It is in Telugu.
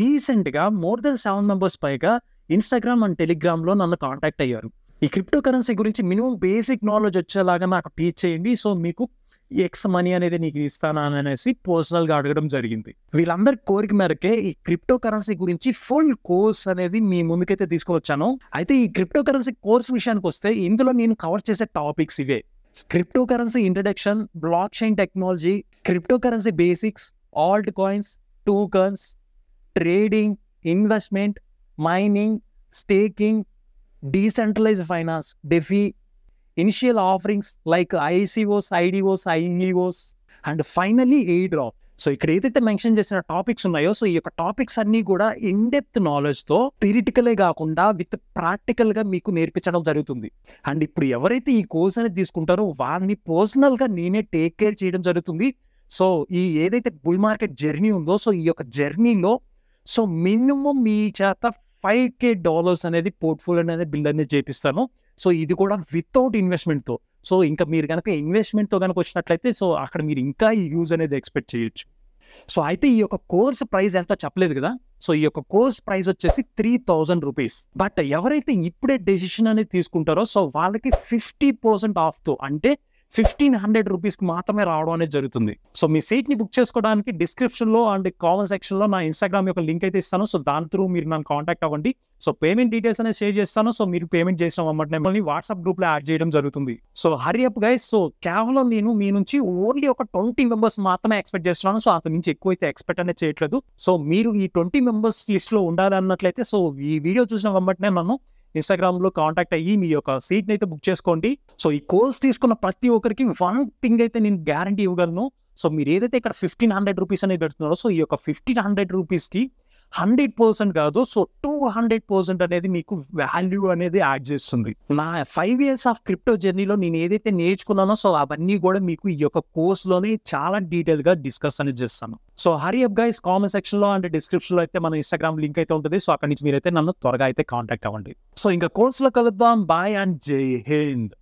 రీసెంట్గా మోర్ దెన్ సెవెన్ మెంబర్స్ పైగా ఇన్స్టాగ్రామ్ అండ్ టెలిగ్రామ్లో నన్ను కాంటాక్ట్ అయ్యారు ఈ క్రిప్టో కరెన్సీ గురించి మినిమం బేసిక్ నాలెడ్జ్ వచ్చేలాగా నాకు టీచ్ చేయండి సో మీకు ఎక్స్ మనీ అనేది నీకు ఇస్తానా అనేసి పర్సనల్గా అడగడం జరిగింది వీళ్ళందరి కోరిక మేరకే ఈ క్రిప్టో కరెన్సీ గురించి ఫుల్ కోర్స్ అనేది మీ ముందుకైతే తీసుకువచ్చాను అయితే ఈ క్రిప్టో కరెన్సీ కోర్స్ విషయానికి వస్తే ఇందులో నేను కవర్ చేసే టాపిక్స్ ఇవే crypto currency introduction block chain technology crypto currency basics alt coins tokens trading investment mining staking decentralize finance DeFi initial offerings like ICOs IDOs IEOs and finally drop so ఇక్కడ ఏదైతే మెన్షన్ చేసిన టాపిక్స్ ఉన్నాయో సో ఈ యొక్క టాపిక్స్ అన్నీ కూడా ఇన్ డెప్త్ నాలెడ్జ్తో థిరిటికలే కాకుండా విత్ ప్రాక్టికల్గా మీకు నేర్పించడం జరుగుతుంది అండ్ ఇప్పుడు ఎవరైతే ఈ కోర్స్ అనేది తీసుకుంటారో వారిని పర్సనల్గా నేనే టేక్ కేర్ చేయడం జరుగుతుంది సో ఈ ఏదైతే బుల్ మార్కెట్ జర్నీ ఉందో సో ఈ యొక్క జర్నీలో సో మినిమం మీ చేత ఫైవ్ కే డాలర్స్ అనేది పోర్ట్ఫోలియో అనేది బిల్డ్ అనేది చేపిస్తాను సో ఇది కూడా వితౌట్ ఇన్వెస్ట్మెంట్తో సో ఇంకా మీరు కనుక ఇన్వెస్ట్మెంట్తో కనుక వచ్చినట్లయితే సో అక్కడ మీరు ఇంకా ఈ యూజ్ అనేది ఎక్స్పెక్ట్ చేయొచ్చు సో అయితే ఈ యొక్క కోర్స్ ప్రైస్ ఎంతో చెప్పలేదు కదా సో ఈ యొక్క కోర్స్ ప్రైస్ వచ్చేసి త్రీ థౌజండ్ రూపీస్ బట్ ఎవరైతే ఇప్పుడే డెసిషన్ అనేది తీసుకుంటారో సో వాళ్ళకి ఫిఫ్టీ పర్సెంట్ ఆఫ్తో అంటే ఫిఫ్టీన్ హండ్రెడ్ రూపీస్కి మాత్రమే రావడం అనేది జరుగుతుంది సో మీ సీట్ని బుక్ చేసుకోవడానికి డిస్క్రిప్షన్లో అండ్ కామెంట్ సెక్షన్లో నా ఇన్స్టాగ్రామ్ యొక్క లింక్ అయితే ఇస్తాను సో దాని త్రూ మీరు నన్ను కాంటాక్ట్ అవ్వండి సో పేమెంట్ డీటెయిల్స్ అనేది షేర్ చేస్తాను సో మీరు పేమెంట్ చేసిన అమ్మటి మిమ్మల్ని వాట్సాప్ గ్రూప్లో యాడ్ చేయడం జరుగుతుంది so hurry up guys so కేవలం నేను మీ నుంచి ఓన్లీ ఒక ట్వంటీ మెంబర్స్ మాత్రమే ఎక్స్పెక్ట్ చేస్తున్నాను సో అతని నుంచి ఎక్కువ అయితే ఎక్స్పెక్ట్ అనేది చేయట్లేదు సో మీరు ఈ ట్వంటీ మెంబర్స్ లిస్ట్లో ఉండాలన్నట్లయితే సో ఈ వీడియో చూసిన వెంబటనే నన్ను ఇన్స్టాగ్రామ్ లో కాంటాక్ట్ అయ్యి మీ యొక్క సీట్ని అయితే బుక్ చేసుకోండి సో ఈ కోర్స్ తీసుకున్న ప్రతి ఒక్కరికి వన్ థింగ్ అయితే నేను గ్యారంటీ ఇవ్వగలను సో మీరు ఏదైతే ఇక్కడ ఫిఫ్టీన్ హండ్రెడ్ రూపీస్ అనేది పెడుతున్నారో సో ఈ యొక్క ఫిఫ్టీన్ హండ్రెడ్ రూపీస్కి హండ్రెడ్ పర్సెంట్ కాదు సో టూ హండ్రెడ్ పర్సెంట్ అనేది మీకు వాల్యూ అనేది యాడ్ చేస్తుంది నా ఫైవ్ ఇయర్స్ ఆఫ్ క్రిప్టో జర్నీలో నేను ఏదైతే నేర్చుకున్నానో సో అవన్నీ కూడా మీకు ఈ యొక్క కోర్స్లోనే చాలా డీటెయిల్గా డిస్కస్ అనేది చేస్తాను so hurry up guys comment సెక్షన్లో అండ్ డిస్క్రిప్షన్లో అయితే మన ఇన్స్టాగ్రామ్ లింక్ అయితే ఉంటుంది సో అక్కడ నుంచి మీరైతే నన్ను త్వరగా అయితే కాంటాక్ట్ అవ్వండి సో ఇంకా కోర్స్లో కలుద్దాం బాయ్ అండ్ జై హింద్